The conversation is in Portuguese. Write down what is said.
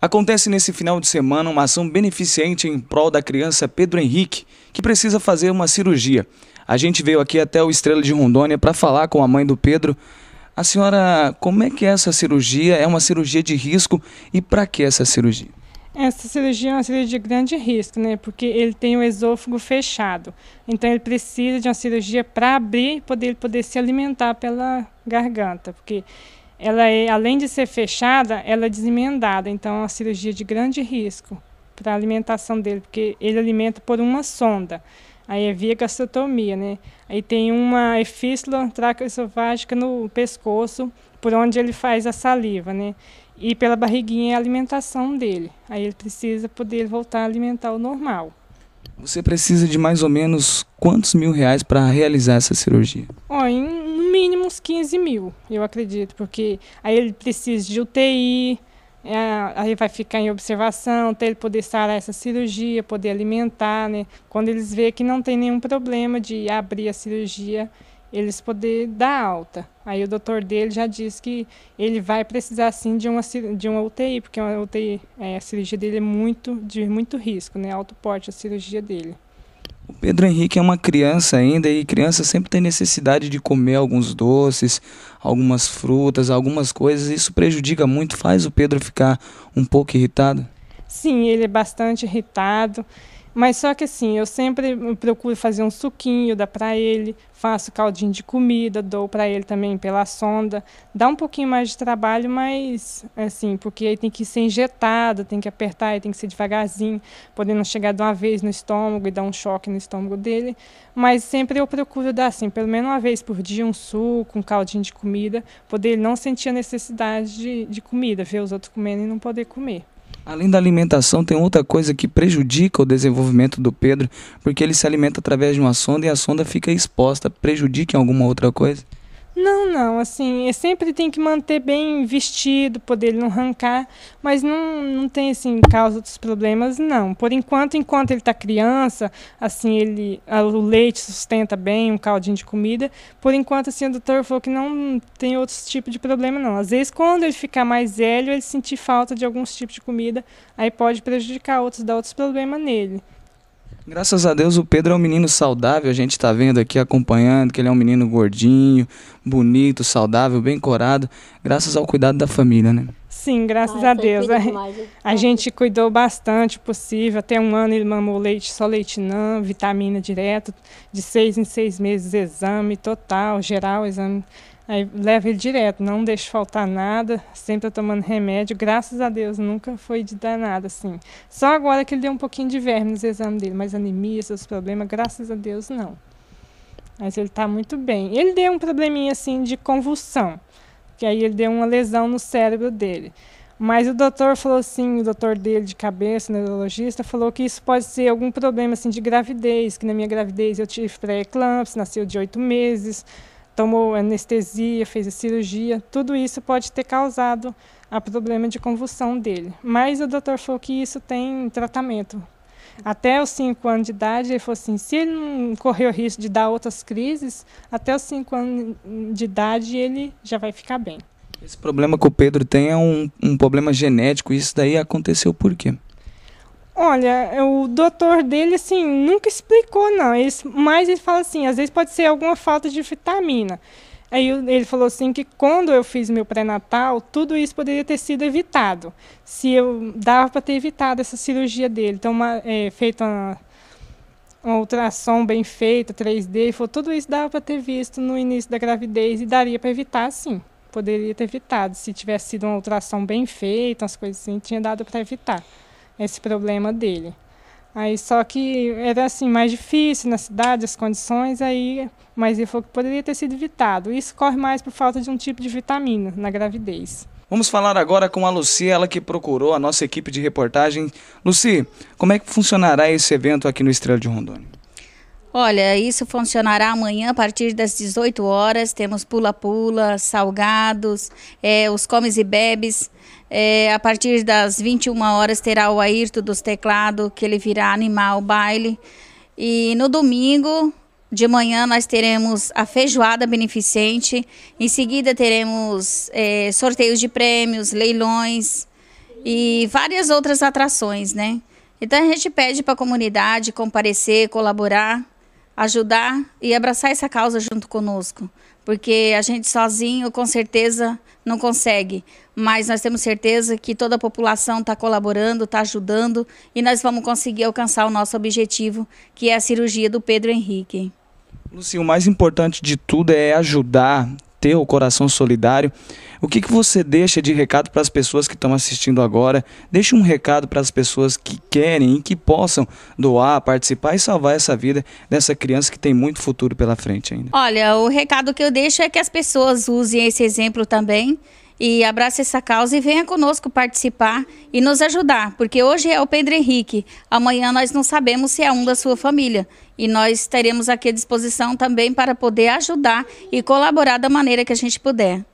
Acontece nesse final de semana uma ação beneficente em prol da criança Pedro Henrique, que precisa fazer uma cirurgia. A gente veio aqui até o Estrela de Rondônia para falar com a mãe do Pedro. A senhora, como é que é essa cirurgia? É uma cirurgia de risco e para que essa cirurgia? Essa cirurgia é uma cirurgia de grande risco, né? Porque ele tem o esôfago fechado. Então ele precisa de uma cirurgia para abrir e poder, ele poder se alimentar pela garganta, porque ela é, além de ser fechada, ela é desemendada, então é uma cirurgia de grande risco para a alimentação dele, porque ele alimenta por uma sonda. Aí é via gastrotomia, né? Aí tem uma efístula traqueoesofágica no pescoço, por onde ele faz a saliva, né? E pela barriguinha é a alimentação dele. Aí ele precisa poder voltar a alimentar o normal. Você precisa de mais ou menos quantos mil reais para realizar essa cirurgia? Oh, em mínimo uns 15 mil, eu acredito, porque aí ele precisa de UTI, é, aí vai ficar em observação até ele poder sarar essa cirurgia, poder alimentar, né? Quando eles veem que não tem nenhum problema de abrir a cirurgia, eles poder dar alta. Aí o doutor dele já disse que ele vai precisar sim de uma de uma UTI, porque uma UTI, é, a cirurgia dele é muito de muito risco, né? Alto porte a cirurgia dele. O Pedro Henrique é uma criança ainda e criança sempre tem necessidade de comer alguns doces, algumas frutas, algumas coisas. Isso prejudica muito, faz o Pedro ficar um pouco irritado? Sim, ele é bastante irritado. Mas só que assim, eu sempre procuro fazer um suquinho, dar para ele, faço caldinho de comida, dou para ele também pela sonda. Dá um pouquinho mais de trabalho, mas assim, porque aí tem que ser injetado, tem que apertar, tem que ser devagarzinho, podendo chegar de uma vez no estômago e dar um choque no estômago dele. Mas sempre eu procuro dar assim, pelo menos uma vez por dia, um suco, um caldinho de comida, poder ele não sentir a necessidade de, de comida, ver os outros comendo e não poder comer. Além da alimentação, tem outra coisa que prejudica o desenvolvimento do Pedro, porque ele se alimenta através de uma sonda e a sonda fica exposta. Prejudica em alguma outra coisa? Não, não, assim, é sempre tem que manter bem vestido, poder não arrancar, mas não, não tem, assim, causa dos problemas, não. Por enquanto, enquanto ele está criança, assim, ele, o leite sustenta bem, um caldinho de comida, por enquanto, assim, o doutor falou que não tem outros tipos de problema, não. Às vezes, quando ele ficar mais velho, ele sentir falta de alguns tipos de comida, aí pode prejudicar outros, dar outros problemas nele. Graças a Deus o Pedro é um menino saudável, a gente está vendo aqui, acompanhando, que ele é um menino gordinho, bonito, saudável, bem corado, graças ao cuidado da família, né? Sim, graças ah, a Deus. É. A, demais, a gente cuidou bastante possível. Até um ano ele mamou leite, só leite não, vitamina direto, de seis em seis meses, exame total, geral, exame. Aí leva ele direto, não deixa faltar nada, sempre tomando remédio. Graças a Deus, nunca foi de dar nada, assim. Só agora que ele deu um pouquinho de verme nos exames dele, mas anemia, seus problemas, graças a Deus, não. Mas ele está muito bem. Ele deu um probleminha, assim, de convulsão que aí ele deu uma lesão no cérebro dele. Mas o doutor falou assim, o doutor dele de cabeça, neurologista, falou que isso pode ser algum problema assim de gravidez, que na minha gravidez eu tive pré eclampsia, nasceu de oito meses, tomou anestesia, fez a cirurgia, tudo isso pode ter causado a problema de convulsão dele. Mas o doutor falou que isso tem tratamento, até os 5 anos de idade, ele falou assim: se ele não correr o risco de dar outras crises, até os 5 anos de idade ele já vai ficar bem. Esse problema que o Pedro tem é um, um problema genético. Isso daí aconteceu por quê? Olha, é, o doutor dele, assim, nunca explicou, não. Ele, mas ele fala assim, às vezes pode ser alguma falta de vitamina. Aí ele falou assim que quando eu fiz meu pré-natal, tudo isso poderia ter sido evitado, se eu dava para ter evitado essa cirurgia dele. Então, uma, é, feita uma, uma ultrassom bem feita, 3D, falou, tudo isso dava para ter visto no início da gravidez e daria para evitar, sim. Poderia ter evitado. Se tivesse sido uma ultrassom bem feita, umas coisas assim, tinha dado para evitar esse problema dele. Aí só que era assim mais difícil na cidade, as condições aí, mas ele falou que poderia ter sido evitado. Isso corre mais por falta de um tipo de vitamina na gravidez. Vamos falar agora com a Luci, ela que procurou a nossa equipe de reportagem. Luci, como é que funcionará esse evento aqui no Estrela de Rondônia? Olha, isso funcionará amanhã a partir das 18 horas. Temos pula-pula, salgados, é, os comes e bebes. É, a partir das 21 horas terá o Ayrton dos teclados, que ele virá animar o baile. E no domingo de manhã nós teremos a feijoada beneficente. Em seguida teremos é, sorteios de prêmios, leilões e várias outras atrações, né? Então a gente pede para a comunidade comparecer, colaborar ajudar e abraçar essa causa junto conosco, porque a gente sozinho com certeza não consegue, mas nós temos certeza que toda a população está colaborando, está ajudando e nós vamos conseguir alcançar o nosso objetivo, que é a cirurgia do Pedro Henrique. Luci, o mais importante de tudo é ajudar ter o coração solidário. O que, que você deixa de recado para as pessoas que estão assistindo agora? Deixa um recado para as pessoas que querem e que possam doar, participar e salvar essa vida dessa criança que tem muito futuro pela frente ainda. Olha, o recado que eu deixo é que as pessoas usem esse exemplo também e abrace essa causa e venha conosco participar e nos ajudar, porque hoje é o Pedro Henrique, amanhã nós não sabemos se é um da sua família e nós estaremos aqui à disposição também para poder ajudar e colaborar da maneira que a gente puder.